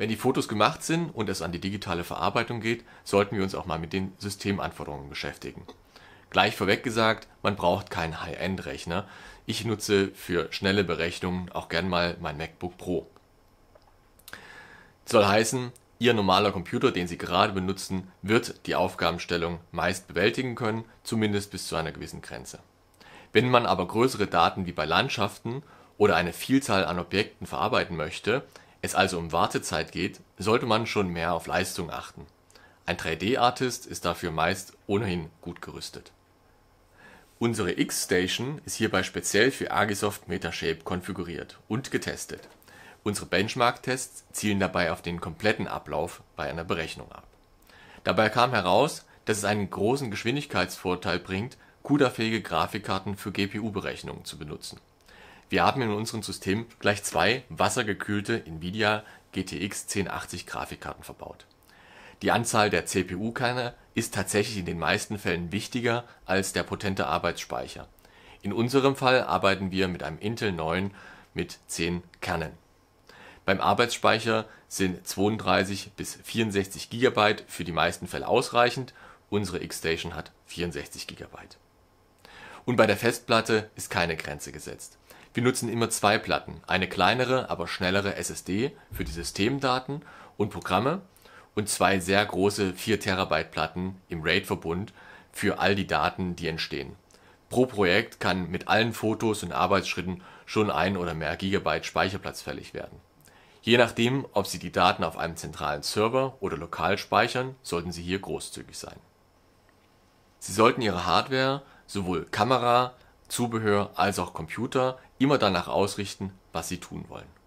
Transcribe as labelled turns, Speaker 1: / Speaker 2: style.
Speaker 1: Wenn die Fotos gemacht sind und es an die digitale Verarbeitung geht, sollten wir uns auch mal mit den Systemanforderungen beschäftigen. Gleich vorweg gesagt, man braucht keinen High-End-Rechner. Ich nutze für schnelle Berechnungen auch gern mal mein MacBook Pro. Das soll heißen, Ihr normaler Computer, den Sie gerade benutzen, wird die Aufgabenstellung meist bewältigen können, zumindest bis zu einer gewissen Grenze. Wenn man aber größere Daten wie bei Landschaften oder eine Vielzahl an Objekten verarbeiten möchte, es also um Wartezeit geht, sollte man schon mehr auf Leistung achten. Ein 3D-Artist ist dafür meist ohnehin gut gerüstet. Unsere X-Station ist hierbei speziell für Agisoft Metashape konfiguriert und getestet. Unsere Benchmark-Tests zielen dabei auf den kompletten Ablauf bei einer Berechnung ab. Dabei kam heraus, dass es einen großen Geschwindigkeitsvorteil bringt, CUDA-fähige Grafikkarten für GPU-Berechnungen zu benutzen wir haben in unserem System gleich zwei wassergekühlte Nvidia GTX 1080 Grafikkarten verbaut. Die Anzahl der CPU-Kerne ist tatsächlich in den meisten Fällen wichtiger als der potente Arbeitsspeicher. In unserem Fall arbeiten wir mit einem Intel 9 mit 10 Kernen. Beim Arbeitsspeicher sind 32 bis 64 GB für die meisten Fälle ausreichend, unsere X-Station hat 64 GB. Und bei der Festplatte ist keine Grenze gesetzt wir nutzen immer zwei Platten, eine kleinere, aber schnellere SSD für die Systemdaten und Programme und zwei sehr große 4-TB-Platten im RAID-Verbund für all die Daten, die entstehen. Pro Projekt kann mit allen Fotos und Arbeitsschritten schon ein oder mehr Gigabyte Speicherplatz fällig werden. Je nachdem, ob Sie die Daten auf einem zentralen Server oder lokal speichern, sollten Sie hier großzügig sein. Sie sollten Ihre Hardware, sowohl Kamera Zubehör als auch Computer immer danach ausrichten, was sie tun wollen